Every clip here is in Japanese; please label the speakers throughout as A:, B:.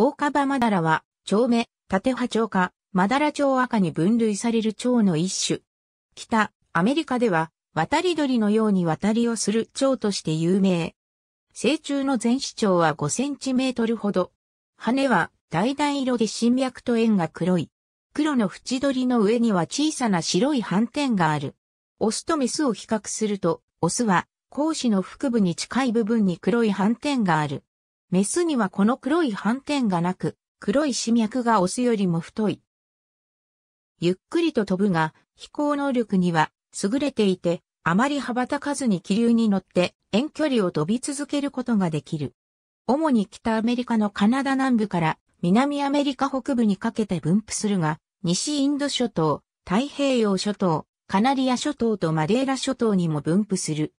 A: 大カマダラは、蝶目、縦波蝶科、マダラ蝶赤に分類される蝶の一種。北、アメリカでは、渡り鳥のように渡りをする蝶として有名。成虫の全子蝶は5センチメートルほど。羽は橙色で新脈と円が黒い。黒の縁取りの上には小さな白い斑点がある。オスとメスを比較すると、オスは、孔子の腹部に近い部分に黒い斑点がある。メスにはこの黒い斑点がなく、黒い死脈がオスよりも太い。ゆっくりと飛ぶが、飛行能力には優れていて、あまり羽ばたかずに気流に乗って遠距離を飛び続けることができる。主に北アメリカのカナダ南部から南アメリカ北部にかけて分布するが、西インド諸島、太平洋諸島、カナリア諸島とマデーラ諸島にも分布する。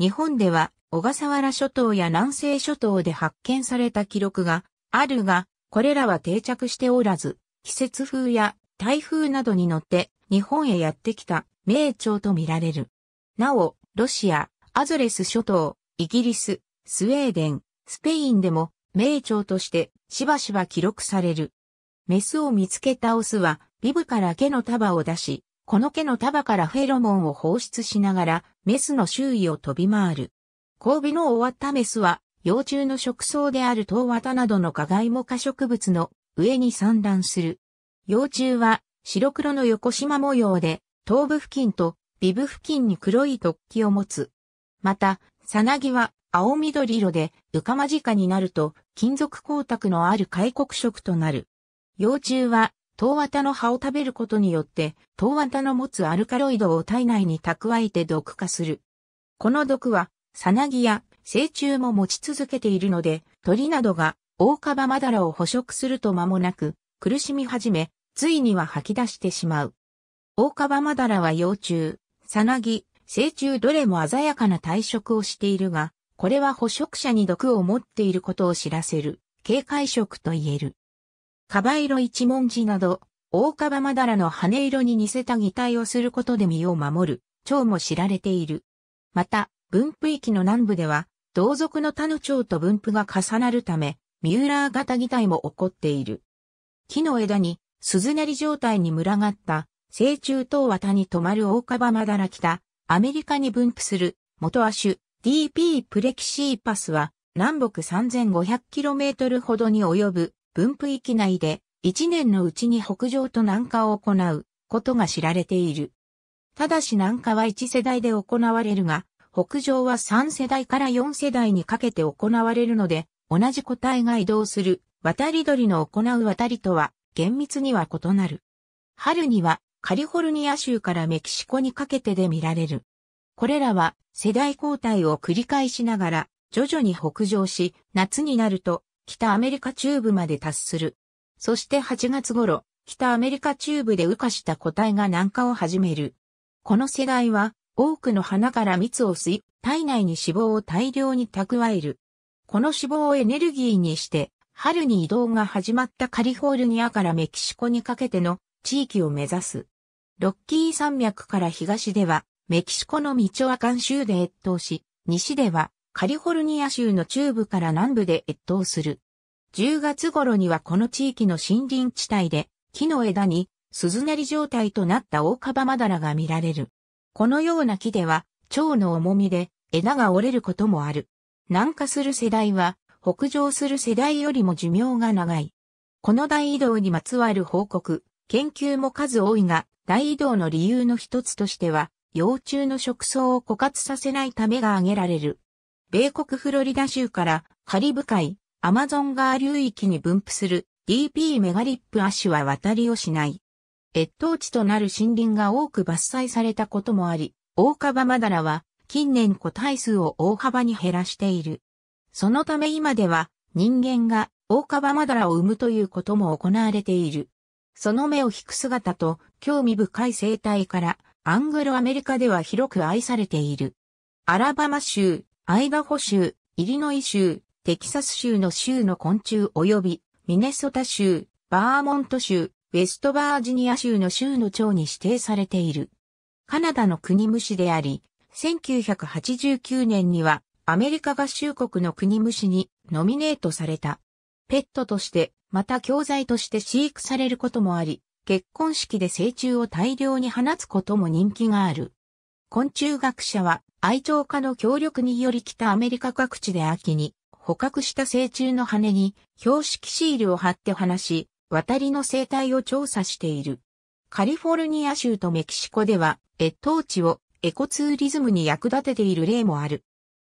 A: 日本では小笠原諸島や南西諸島で発見された記録があるが、これらは定着しておらず、季節風や台風などに乗って日本へやってきた名鳥とみられる。なお、ロシア、アゾレス諸島、イギリス、スウェーデン、スペインでも名鳥としてしばしば記録される。メスを見つけたオスはビブから毛の束を出し、この毛の束からフェロモンを放出しながらメスの周囲を飛び回る。交尾の終わったメスは、幼虫の食草であるトウワタなどの加害も化植物の上に産卵する。幼虫は白黒の横縞模様で、頭部付近と尾部付近に黒い突起を持つ。また、サナギは青緑色で、ウかマジになると、金属光沢のある開国色となる。幼虫は、トウワタの葉を食べることによって、トウワタの持つアルカロイドを体内に蓄えて毒化する。この毒は、サナギや成虫も持ち続けているので、鳥などが大カバマダラを捕食すると間もなく、苦しみ始め、ついには吐き出してしまう。大カバマダラは幼虫、サナギ、成虫どれも鮮やかな体色をしているが、これは捕食者に毒を持っていることを知らせる、警戒色と言える。カバ色一文字など、大カバマダラの羽色に似せた擬態をすることで身を守る、蝶も知られている。また、分布域の南部では、同族の他の蝶と分布が重なるため、ミューラー型擬態も起こっている。木の枝に、鈴なり状態に群がった、成虫等綿に止まる大オカバマダラキタ、アメリカに分布する、元亜種、DP プレキシーパスは、南北 3500km ほどに及ぶ分布域内で、1年のうちに北上と南下を行うことが知られている。ただし南下は1世代で行われるが、北上は3世代から4世代にかけて行われるので、同じ個体が移動する、渡り鳥の行う渡りとは、厳密には異なる。春には、カリフォルニア州からメキシコにかけてで見られる。これらは、世代交代を繰り返しながら、徐々に北上し、夏になると、北アメリカ中部まで達する。そして8月頃、北アメリカ中部で羽化した個体が南下を始める。この世代は、多くの花から蜜を吸い、体内に脂肪を大量に蓄える。この脂肪をエネルギーにして、春に移動が始まったカリフォルニアからメキシコにかけての地域を目指す。ロッキー山脈から東では、メキシコのミチョアカン州で越冬し、西ではカリフォルニア州の中部から南部で越冬する。10月頃にはこの地域の森林地帯で木の枝に鈴なり状態となったオオカバマダラが見られる。このような木では、蝶の重みで枝が折れることもある。南下する世代は、北上する世代よりも寿命が長い。この大移動にまつわる報告、研究も数多いが、大移動の理由の一つとしては、幼虫の食草を枯渇させないためが挙げられる。米国フロリダ州からカリブ海、アマゾン川流域に分布する DP メガリップアシは渡りをしない。越冬地となる森林が多く伐採されたこともあり、大カバマダラは近年個体数を大幅に減らしている。そのため今では人間が大カバマダラを生むということも行われている。その目を引く姿と興味深い生態からアングロアメリカでは広く愛されている。アラバマ州、アイダホ州、イリノイ州、テキサス州の州の昆虫及びミネソタ州、バーモント州、ウェストバージニア州の州の長に指定されている。カナダの国虫であり、1989年にはアメリカ合衆国の国虫にノミネートされた。ペットとして、また教材として飼育されることもあり、結婚式で成虫を大量に放つことも人気がある。昆虫学者は愛鳥家の協力により北アメリカ各地で秋に捕獲した成虫の羽に標識シールを貼って放し、渡りの生態を調査している。カリフォルニア州とメキシコでは、越冬地をエコツーリズムに役立てている例もある。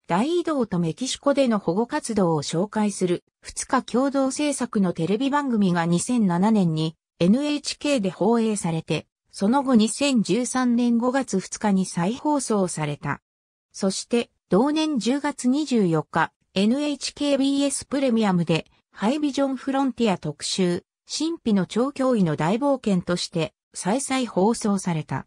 A: 大移動とメキシコでの保護活動を紹介する2日共同制作のテレビ番組が2007年に NHK で放映されて、その後2013年5月2日に再放送された。そして同年10月24日 NHKBS プレミアムでハイビジョンフロンティア特集神秘の超脅威の大冒険として再々放送された。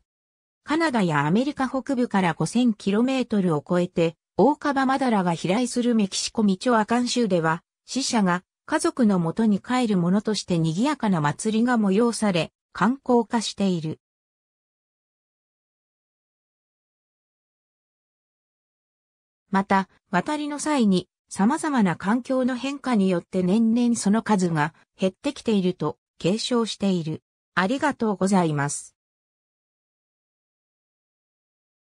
A: カナダやアメリカ北部から 5000km を超えて、大カバマダラが飛来するメキシコミチョアカン州では、死者が家族の元に帰るものとして賑やかな祭りが催され、観光化している。また、渡りの際に様々な環境の変化によって年々その数が減ってきていると継承している。ありがとうございます。